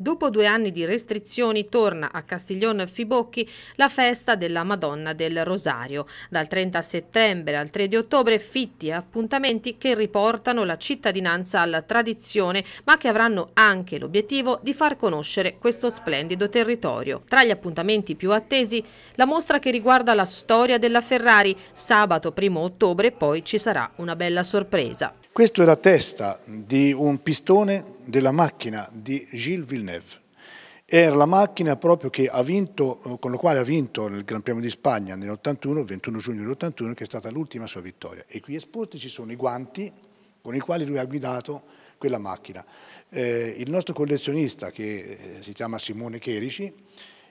Dopo due anni di restrizioni torna a Castiglione Fibocchi la festa della Madonna del Rosario. Dal 30 settembre al 3 di ottobre fitti appuntamenti che riportano la cittadinanza alla tradizione ma che avranno anche l'obiettivo di far conoscere questo splendido territorio. Tra gli appuntamenti più attesi la mostra che riguarda la storia della Ferrari. Sabato 1 ottobre poi ci sarà una bella sorpresa. Questa è la testa di un pistone della macchina di Gilles Villeneuve. Era la macchina proprio vinto, eh, con la quale ha vinto il Gran Premio di Spagna nell'81, 21 giugno dell'81, che è stata l'ultima sua vittoria. E qui esposti ci sono i guanti con i quali lui ha guidato quella macchina. Eh, il nostro collezionista, che eh, si chiama Simone Cherici,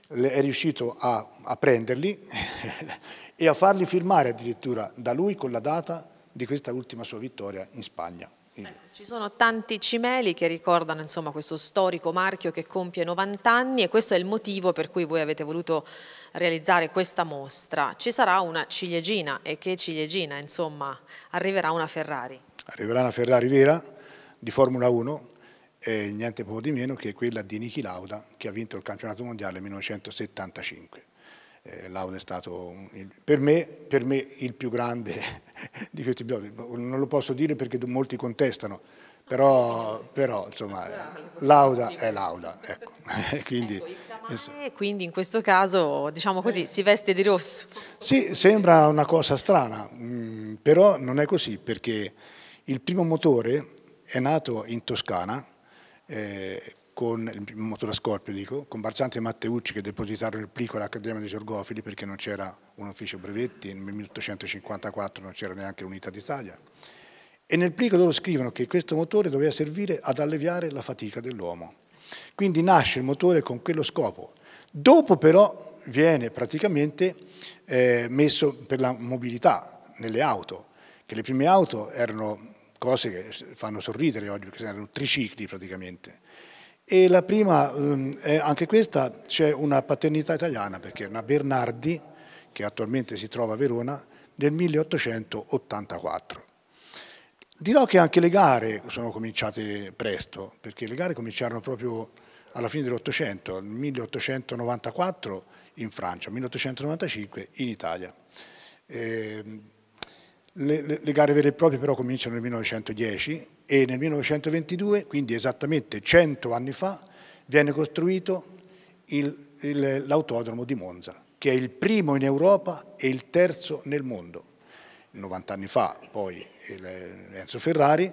è riuscito a, a prenderli e a farli firmare addirittura da lui con la data di questa ultima sua vittoria in Spagna. Ecco, ci sono tanti cimeli che ricordano insomma, questo storico marchio che compie 90 anni e questo è il motivo per cui voi avete voluto realizzare questa mostra. Ci sarà una ciliegina e che ciliegina, insomma, arriverà una Ferrari. Arriverà una Ferrari vera di Formula 1 e niente poco di meno che quella di Niki Lauda che ha vinto il campionato mondiale nel 1975 eh, Lauda è stato il, per, me, per, me, il più grande di questi episodi. non lo posso dire perché molti contestano, però, però insomma Lauda è Lauda, ecco. quindi, ecco, quindi, in questo caso diciamo così, si veste di rosso. Sì, sembra una cosa strana, mh, mm, però non è così perché il primo motore è nato in Toscana eh, con il motore a scorpio, dico, con Barzanti e Matteucci che depositarono il plico all'Accademia dei Sorgofili perché non c'era un ufficio brevetti, nel 1854 non c'era neanche l'Unità d'Italia. E nel plico loro scrivono che questo motore doveva servire ad alleviare la fatica dell'uomo. Quindi nasce il motore con quello scopo. Dopo però viene praticamente eh, messo per la mobilità nelle auto, che le prime auto erano cose che fanno sorridere oggi, perché erano tricicli praticamente. E la prima, ehm, anche questa, c'è una paternità italiana, perché è una Bernardi, che attualmente si trova a Verona, del 1884. Dirò che anche le gare sono cominciate presto, perché le gare cominciarono proprio alla fine dell'Ottocento, nel 1894 in Francia, 1895 in Italia. Eh, le, le, le, gare vere e proprie però cominciano nel 1910 e nel 1922, quindi esattamente 100 anni fa, viene costruito l'autodromo di Monza, che è il primo in Europa e il terzo nel mondo. 90 anni fa poi Enzo Ferrari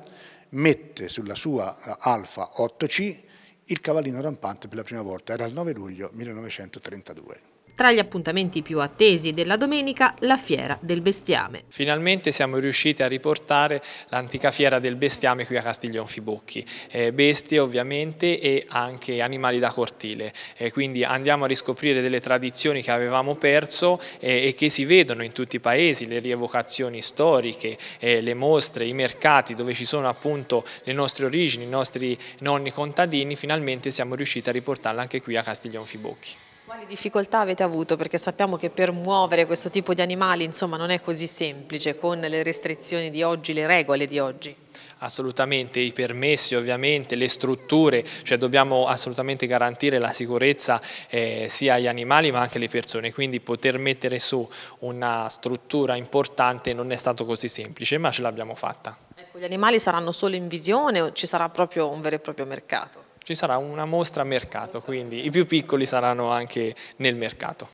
mette sulla sua eh, Alfa 8C il cavallino rampante per la prima volta, era il 9 luglio 1932. Tra gli appuntamenti più attesi della domenica, la Fiera del Bestiame. Finalmente siamo riusciti a riportare l'antica Fiera del Bestiame qui a Castiglion Fibocchi. Eh, bestie ovviamente e anche animali da cortile. Eh, quindi andiamo a riscoprire delle tradizioni che avevamo perso eh, e che si vedono in tutti i paesi, le rievocazioni storiche, eh, le mostre, i mercati dove ci sono appunto le nostre origini, i nostri nonni contadini. Finalmente siamo riusciti a riportarla anche qui a Castiglion Fibocchi. Quali difficoltà avete avuto? Perché sappiamo che per muovere questo tipo di animali insomma, non è così semplice con le restrizioni di oggi, le regole di oggi. Assolutamente, i permessi ovviamente, le strutture, cioè dobbiamo assolutamente garantire la sicurezza eh, sia agli animali ma anche alle persone, quindi poter mettere su una struttura importante non è stato così semplice, ma ce l'abbiamo fatta. Ecco, gli animali saranno solo in visione o ci sarà proprio un vero e proprio mercato? ci sarà una mostra a mercato, quindi i più piccoli saranno anche nel mercato.